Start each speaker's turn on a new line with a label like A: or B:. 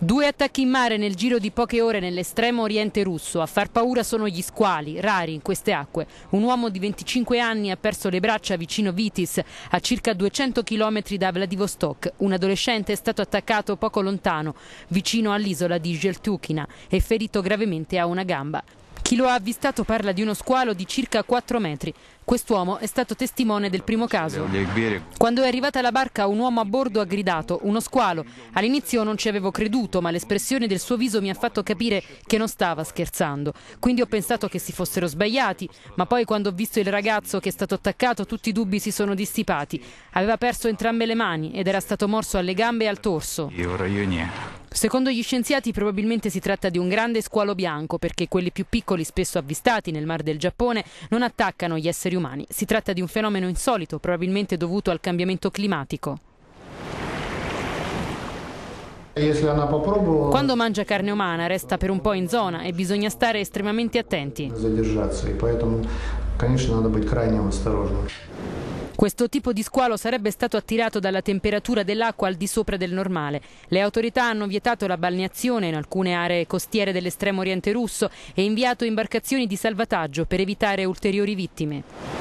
A: Due attacchi in mare nel giro di poche ore nell'estremo oriente russo. A far paura sono gli squali, rari in queste acque. Un uomo di 25 anni ha perso le braccia vicino Vitis, a circa 200 km da Vladivostok. Un adolescente è stato attaccato poco lontano, vicino all'isola di Geltukina, e ferito gravemente a una gamba. Chi lo ha avvistato parla di uno squalo di circa 4 metri. Quest'uomo è stato testimone del primo caso. Quando è arrivata la barca un uomo a bordo ha gridato, uno squalo. All'inizio non ci avevo creduto, ma l'espressione del suo viso mi ha fatto capire che non stava scherzando. Quindi ho pensato che si fossero sbagliati, ma poi quando ho visto il ragazzo che è stato attaccato tutti i dubbi si sono dissipati. Aveva perso entrambe le mani ed era stato morso alle gambe e al torso.
B: Io, io, niente.
A: Secondo gli scienziati probabilmente si tratta di un grande squalo bianco perché quelli più piccoli spesso avvistati nel Mar del Giappone non attaccano gli esseri umani. Si tratta di un fenomeno insolito, probabilmente dovuto al cambiamento climatico. Quando mangia carne umana resta per un po' in zona e bisogna stare estremamente attenti. Questo tipo di squalo sarebbe stato attirato dalla temperatura dell'acqua al di sopra del normale. Le autorità hanno vietato la balneazione in alcune aree costiere dell'estremo oriente russo e inviato imbarcazioni di salvataggio per evitare ulteriori vittime.